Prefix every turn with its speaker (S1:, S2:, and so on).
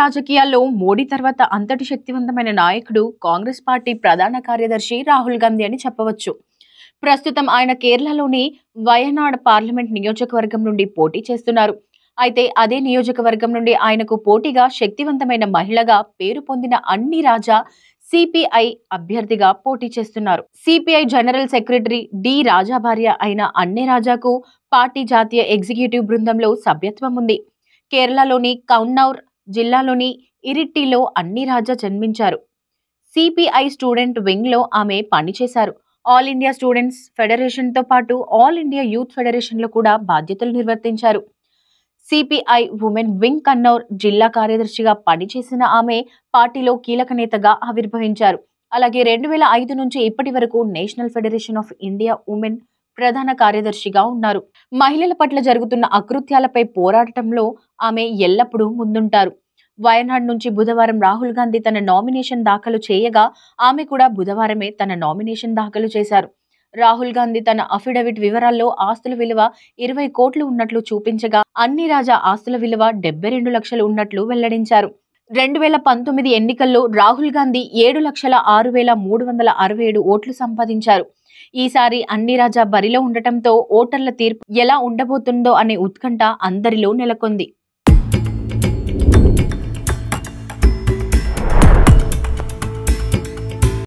S1: రాజకీయాల్లో మోడీ తర్వాత అంతటి శక్తివంతమైన నాయకుడు కాంగ్రెస్ పార్టీ ప్రధాన కార్యదర్శి రాహుల్ గాంధీ అని చెప్పవచ్చు ప్రస్తుతం ఆయన కేరళలోని వయనాడ్ పార్లమెంట్ నియోజకవర్గం నుండి పోటీ చేస్తున్నారు అయితే అదే నియోజకవర్గం నుండి ఆయనకు పోటీగా శక్తివంతమైన మహిళగా పేరు పొందిన అన్ని రాజా సిపిఐ అభ్యర్థిగా పోటీ చేస్తున్నారు CPI general secretary D Raja భార్య అయిన అన్నే రాజాకు పార్టీ జాతీయ ఎగ్జిక్యూటివ్ బృందంలో సభ్యత్వం ఉంది కేరళలోని కౌన్నౌర్ జిల్లాలోని ఇరిట్టిలో అన్ని రాజా జన్మించారు సిపిఐ స్టూడెంట్ వింగ్లో ఆమె పనిచేశారు ఆల్ ఇండియా స్టూడెంట్స్ ఫెడరేషన్తో పాటు ఆల్ ఇండియా యూత్ ఫెడరేషన్లో కూడా బాధ్యతలు నిర్వర్తించారు సిపిఐ ఉమెన్ వింగ్ కన్నౌర్ జిల్లా కార్యదర్శిగా పనిచేసిన ఆమె పార్టీలో కీలక నేతగా ఆవిర్భవించారు అలాగే రెండు వేల ఐదు నుంచి ఇప్పటి వరకు national federation of India women ప్రధాన కార్యదర్శిగా ఉన్నారు మహిళల పట్ల జరుగుతున్న అకృత్యాలపై పోరాటంలో ఆమె ఎల్లప్పుడూ ముందుంటారు వయనాడ్ నుంచి బుధవారం రాహుల్ గాంధీ తన నామినేషన్ దాఖలు చేయగా ఆమె కూడా బుధవారమే తన నామినేషన్ దాఖలు చేశారు రాహుల్ గాంధీ తన అఫిడవిట్ వివరాల్లో ఆస్తుల విలువ ఇరవై కోట్లు ఉన్నట్లు చూపించగా అన్ని రాజా ఆస్తుల విలువ డెబ్బై రెండు లక్షలు ఉన్నట్లు వెల్లడించారు రెండు వేల పంతొమ్మిది ఎన్నికల్లో రాహుల్ గాంధీ ఏడు లక్షల ఆరు వేల మూడు వందల అరవై ఏడు ఓట్లు సంపాదించారు ఈసారి అన్ని రాజా బరిలో ఉండటంతో ఓటర్ల తీర్పు ఎలా ఉండబోతుందో అనే ఉత్కంఠ అందరిలో నెలకొంది